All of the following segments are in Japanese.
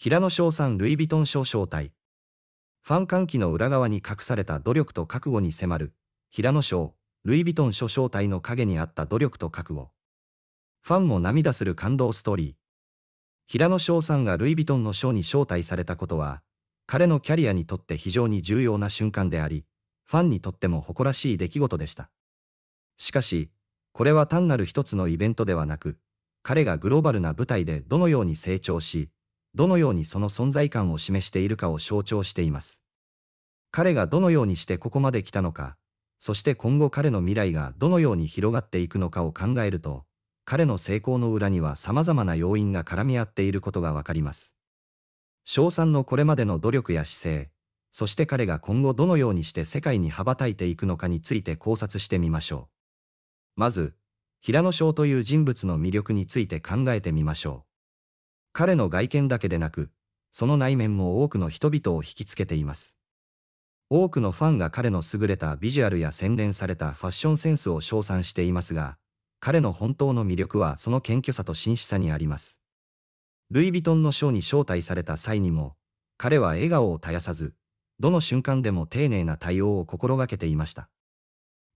平野翔さんルイ・ヴィトン賞招待。ファン歓喜の裏側に隠された努力と覚悟に迫る、平野翔、ルイ・ヴィトン賞招待の陰にあった努力と覚悟。ファンも涙する感動ストーリー。平野翔さんがルイ・ヴィトンの賞に招待されたことは、彼のキャリアにとって非常に重要な瞬間であり、ファンにとっても誇らしい出来事でした。しかし、これは単なる一つのイベントではなく、彼がグローバルな舞台でどのように成長し、どのようにその存在感を示しているかを象徴しています。彼がどのようにしてここまで来たのか、そして今後彼の未来がどのように広がっていくのかを考えると、彼の成功の裏には様々な要因が絡み合っていることがわかります。賞賛のこれまでの努力や姿勢、そして彼が今後どのようにして世界に羽ばたいていくのかについて考察してみましょう。まず、平野翔という人物の魅力について考えてみましょう。彼の外見だけでなく、その内面も多くの人々を引きつけています。多くのファンが彼の優れたビジュアルや洗練されたファッションセンスを称賛していますが、彼の本当の魅力はその謙虚さと真摯さにあります。ルイ・ヴィトンのショーに招待された際にも、彼は笑顔を絶やさず、どの瞬間でも丁寧な対応を心がけていました。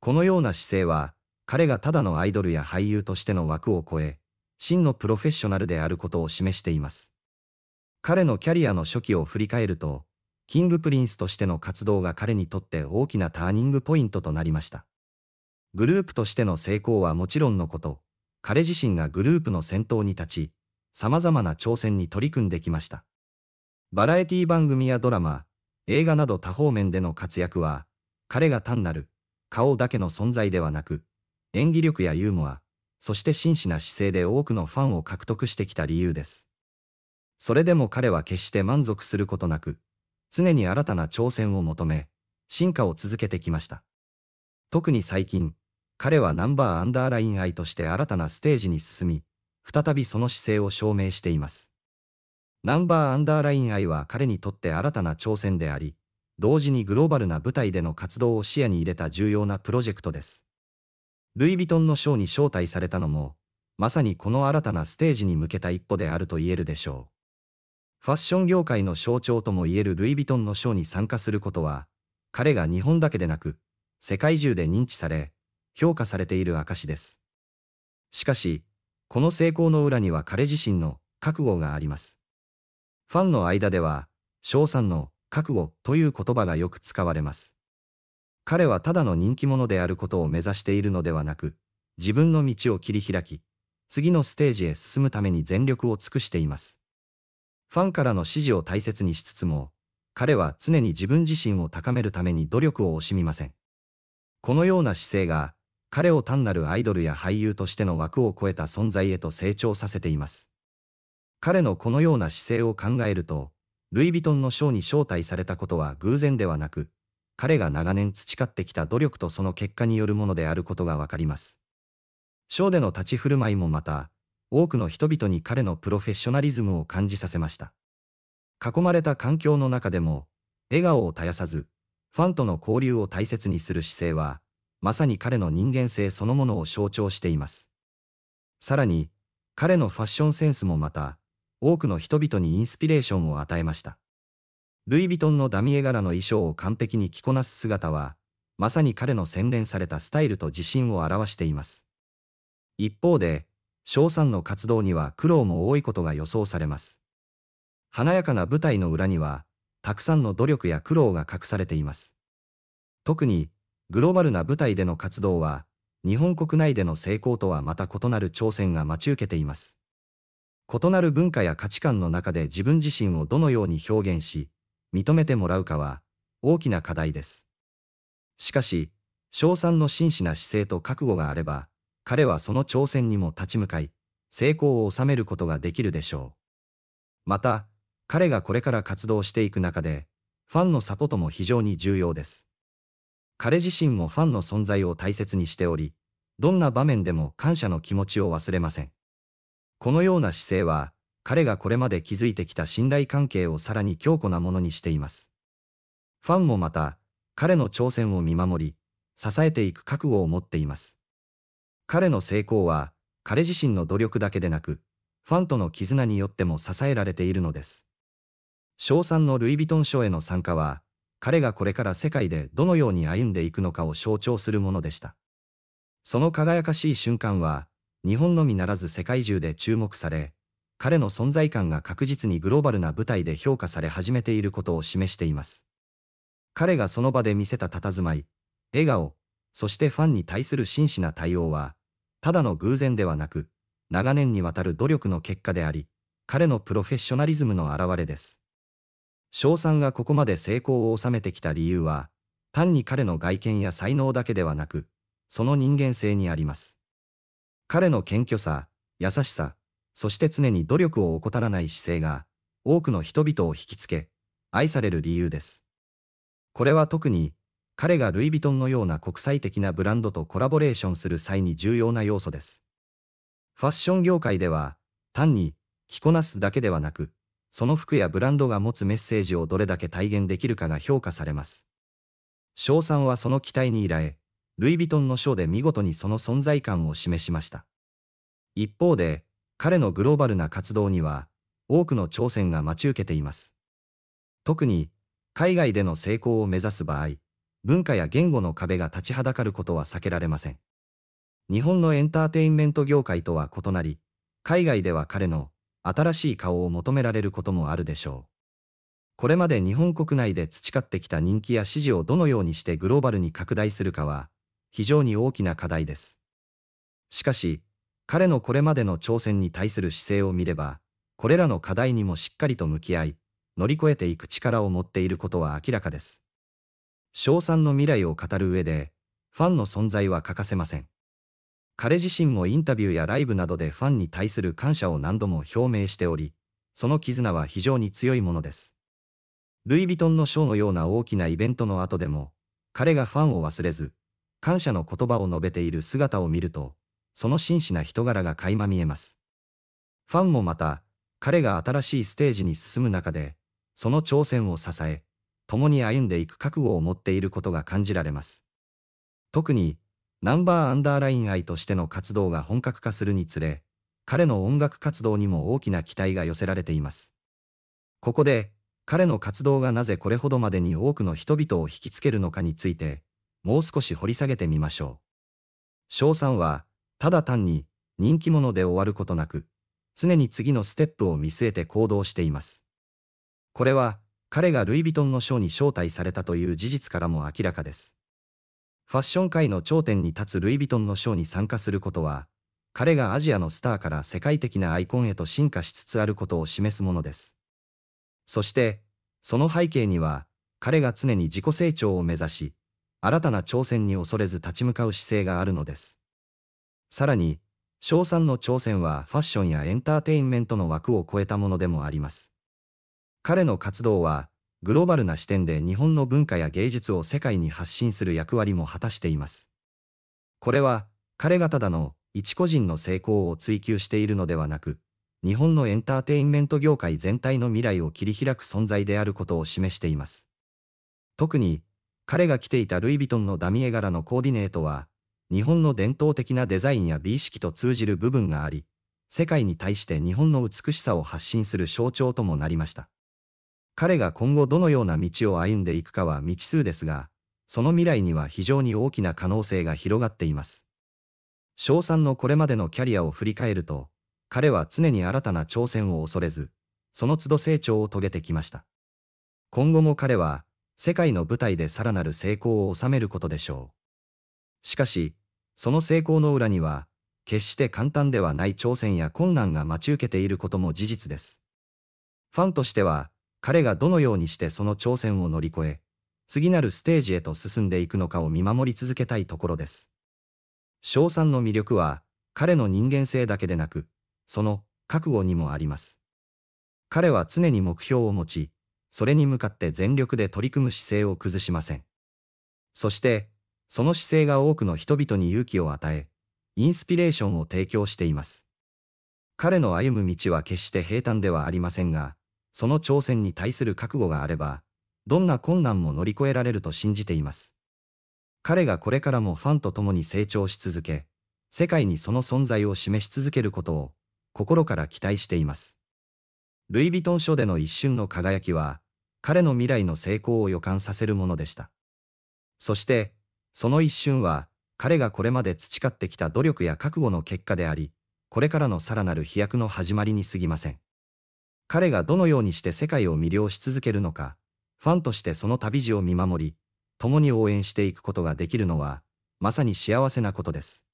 このような姿勢は、彼がただのアイドルや俳優としての枠を超え、真のプロフェッショナルであることを示しています。彼のキャリアの初期を振り返ると、キングプリンスとしての活動が彼にとって大きなターニングポイントとなりました。グループとしての成功はもちろんのこと、彼自身がグループの先頭に立ち、様々な挑戦に取り組んできました。バラエティ番組やドラマ、映画など多方面での活躍は、彼が単なる、顔だけの存在ではなく、演技力やユーモア、そして真摯な姿勢で多くのファンを獲得してきた理由です。それでも彼は決して満足することなく、常に新たな挑戦を求め、進化を続けてきました。特に最近、彼はナンバーアンダーライン愛として新たなステージに進み、再びその姿勢を証明しています。ナンバーアンダーライン愛は彼にとって新たな挑戦であり、同時にグローバルな舞台での活動を視野に入れた重要なプロジェクトです。ルイ・ヴィトンのショーに招待されたのも、まさにこの新たなステージに向けた一歩であると言えるでしょう。ファッション業界の象徴ともいえるルイ・ヴィトンのショーに参加することは、彼が日本だけでなく、世界中で認知され、評価されている証です。しかし、この成功の裏には彼自身の覚悟があります。ファンの間では、翔さんの覚悟という言葉がよく使われます。彼はただの人気者であることを目指しているのではなく、自分の道を切り開き、次のステージへ進むために全力を尽くしています。ファンからの支持を大切にしつつも、彼は常に自分自身を高めるために努力を惜しみません。このような姿勢が、彼を単なるアイドルや俳優としての枠を超えた存在へと成長させています。彼のこのような姿勢を考えると、ルイ・ヴィトンのショーに招待されたことは偶然ではなく、彼が長年培ってきた努力とその結果によるものであることがわかります。ショーでの立ち振る舞いもまた、多くの人々に彼のプロフェッショナリズムを感じさせました。囲まれた環境の中でも、笑顔を絶やさず、ファンとの交流を大切にする姿勢は、まさに彼の人間性そのものを象徴しています。さらに、彼のファッションセンスもまた、多くの人々にインスピレーションを与えました。ルイ・ヴィトンのダミエ柄の衣装を完璧に着こなす姿は、まさに彼の洗練されたスタイルと自信を表しています。一方で、翔さんの活動には苦労も多いことが予想されます。華やかな舞台の裏には、たくさんの努力や苦労が隠されています。特に、グローバルな舞台での活動は、日本国内での成功とはまた異なる挑戦が待ち受けています。異なる文化や価値観の中で自分自身をどのように表現し、認めてもらうかは、大きな課題です。しかし、賞賛の真摯な姿勢と覚悟があれば、彼はその挑戦にも立ち向かい、成功を収めることができるでしょう。また、彼がこれから活動していく中で、ファンのサポートも非常に重要です。彼自身もファンの存在を大切にしており、どんな場面でも感謝の気持ちを忘れません。このような姿勢は、彼がこれまで築いてきた信頼関係をさらに強固なものにしています。ファンもまた、彼の挑戦を見守り、支えていく覚悟を持っています。彼の成功は、彼自身の努力だけでなく、ファンとの絆によっても支えられているのです。賞賛のルイ・ヴィトン賞への参加は、彼がこれから世界でどのように歩んでいくのかを象徴するものでした。その輝かしい瞬間は、日本のみならず世界中で注目され、彼の存在感が確実にグローバルな舞台で評価され始めていることを示しています。彼がその場で見せた佇まい、笑顔、そしてファンに対する真摯な対応は、ただの偶然ではなく、長年にわたる努力の結果であり、彼のプロフェッショナリズムの表れです。翔さんがここまで成功を収めてきた理由は、単に彼の外見や才能だけではなく、その人間性にあります。彼の謙虚さ、優しさ、そして常に努力を怠らない姿勢が、多くの人々を引きつけ、愛される理由です。これは特に、彼がルイ・ヴィトンのような国際的なブランドとコラボレーションする際に重要な要素です。ファッション業界では、単に着こなすだけではなく、その服やブランドが持つメッセージをどれだけ体現できるかが評価されます。賞賛はその期待に依頼、ルイ・ヴィトンの賞で見事にその存在感を示しました。一方で、彼のグローバルな活動には、多くの挑戦が待ち受けています。特に、海外での成功を目指す場合、文化や言語の壁が立ちはだかることは避けられません。日本のエンターテインメント業界とは異なり、海外では彼の新しい顔を求められることもあるでしょう。これまで日本国内で培ってきた人気や支持をどのようにしてグローバルに拡大するかは、非常に大きな課題です。しかし、彼のこれまでの挑戦に対する姿勢を見れば、これらの課題にもしっかりと向き合い、乗り越えていく力を持っていることは明らかです。賞賛の未来を語る上で、ファンの存在は欠かせません。彼自身もインタビューやライブなどでファンに対する感謝を何度も表明しており、その絆は非常に強いものです。ルイ・ヴィトンのショーのような大きなイベントの後でも、彼がファンを忘れず、感謝の言葉を述べている姿を見ると、その真摯な人柄が垣間見えます。ファンもまた、彼が新しいステージに進む中で、その挑戦を支え、共に歩んでいく覚悟を持っていることが感じられます。特に、ナンバーアンダーライン愛としての活動が本格化するにつれ、彼の音楽活動にも大きな期待が寄せられています。ここで、彼の活動がなぜこれほどまでに多くの人々を引きつけるのかについて、もう少し掘り下げてみましょう。翔さんは、ただ単に人気者で終わることなく、常に次のステップを見据えて行動しています。これは、彼がルイ・ヴィトンのショーに招待されたという事実からも明らかです。ファッション界の頂点に立つルイ・ヴィトンのショーに参加することは、彼がアジアのスターから世界的なアイコンへと進化しつつあることを示すものです。そして、その背景には、彼が常に自己成長を目指し、新たな挑戦に恐れず立ち向かう姿勢があるのです。さらに、翔さんの挑戦はファッションやエンターテインメントの枠を超えたものでもあります。彼の活動は、グローバルな視点で日本の文化や芸術を世界に発信する役割も果たしています。これは、彼がただの一個人の成功を追求しているのではなく、日本のエンターテインメント業界全体の未来を切り開く存在であることを示しています。特に、彼が着ていたルイ・ヴィトンのダミエ柄のコーディネートは、日本の伝統的なデザインや美意識と通じる部分があり、世界に対して日本の美しさを発信する象徴ともなりました。彼が今後どのような道を歩んでいくかは未知数ですが、その未来には非常に大きな可能性が広がっています。翔さんのこれまでのキャリアを振り返ると、彼は常に新たな挑戦を恐れず、その都度成長を遂げてきました。今後も彼は、世界の舞台でさらなる成功を収めることでしょう。しかし、その成功の裏には、決して簡単ではない挑戦や困難が待ち受けていることも事実です。ファンとしては、彼がどのようにしてその挑戦を乗り越え、次なるステージへと進んでいくのかを見守り続けたいところです。翔さんの魅力は、彼の人間性だけでなく、その覚悟にもあります。彼は常に目標を持ち、それに向かって全力で取り組む姿勢を崩しません。そして、その姿勢が多くの人々に勇気を与え、インスピレーションを提供しています。彼の歩む道は決して平坦ではありませんが、その挑戦に対する覚悟があれば、どんな困難も乗り越えられると信じています。彼がこれからもファンと共に成長し続け、世界にその存在を示し続けることを心から期待しています。ルイ・ヴィトン書での一瞬の輝きは、彼の未来の成功を予感させるものでした。そして、その一瞬は、彼がこれまで培ってきた努力や覚悟の結果であり、これからのさらなる飛躍の始まりに過ぎません。彼がどのようにして世界を魅了し続けるのか、ファンとしてその旅路を見守り、共に応援していくことができるのは、まさに幸せなことです。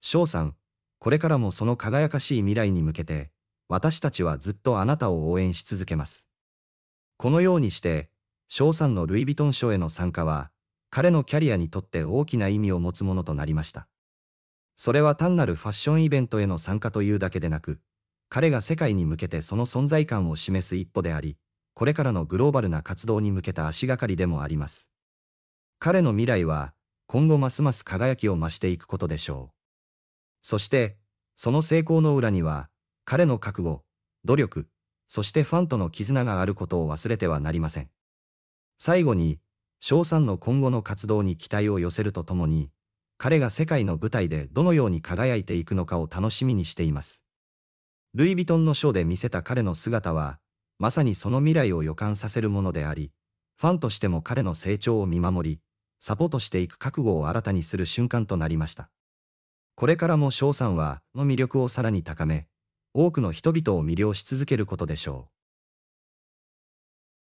翔さん、これからもその輝かしい未来に向けて、私たちはずっとあなたを応援し続けます。このようにして、翔さんのルイ・ヴィトン賞への参加は、彼のキャリアにとって大きな意味を持つものとなりました。それは単なるファッションイベントへの参加というだけでなく、彼が世界に向けてその存在感を示す一歩であり、これからのグローバルな活動に向けた足がかりでもあります。彼の未来は、今後ますます輝きを増していくことでしょう。そして、その成功の裏には、彼の覚悟、努力、そしてファンとの絆があることを忘れてはなりません。最後に、翔さんの今後の活動に期待を寄せるとともに、彼が世界の舞台でどのように輝いていくのかを楽しみにしています。ルイ・ヴィトンのショーで見せた彼の姿は、まさにその未来を予感させるものであり、ファンとしても彼の成長を見守り、サポートしていく覚悟を新たにする瞬間となりました。これからも翔さんは、の魅力をさらに高め、多くの人々を魅了し続けることでしょう。